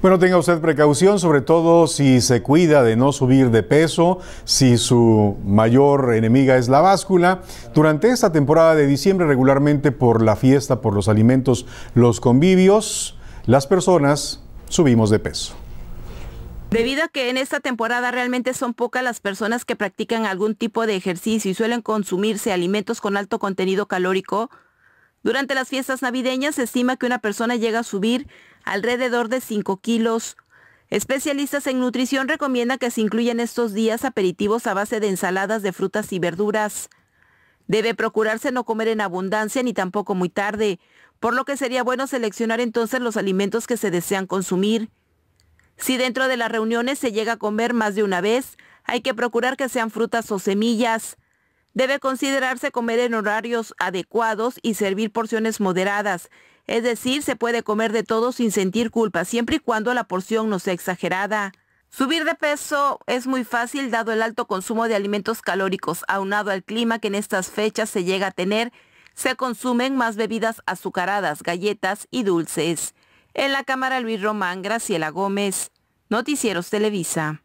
Bueno, tenga usted precaución, sobre todo si se cuida de no subir de peso, si su mayor enemiga es la báscula. Durante esta temporada de diciembre, regularmente por la fiesta, por los alimentos, los convivios, las personas subimos de peso. Debido a que en esta temporada realmente son pocas las personas que practican algún tipo de ejercicio y suelen consumirse alimentos con alto contenido calórico, durante las fiestas navideñas se estima que una persona llega a subir alrededor de 5 kilos. Especialistas en nutrición recomiendan que se incluyan estos días aperitivos a base de ensaladas de frutas y verduras. Debe procurarse no comer en abundancia ni tampoco muy tarde, por lo que sería bueno seleccionar entonces los alimentos que se desean consumir. Si dentro de las reuniones se llega a comer más de una vez, hay que procurar que sean frutas o semillas. Debe considerarse comer en horarios adecuados y servir porciones moderadas. Es decir, se puede comer de todo sin sentir culpa, siempre y cuando la porción no sea exagerada. Subir de peso es muy fácil dado el alto consumo de alimentos calóricos, aunado al clima que en estas fechas se llega a tener, se consumen más bebidas azucaradas, galletas y dulces. En la cámara Luis Román, Graciela Gómez, Noticieros Televisa.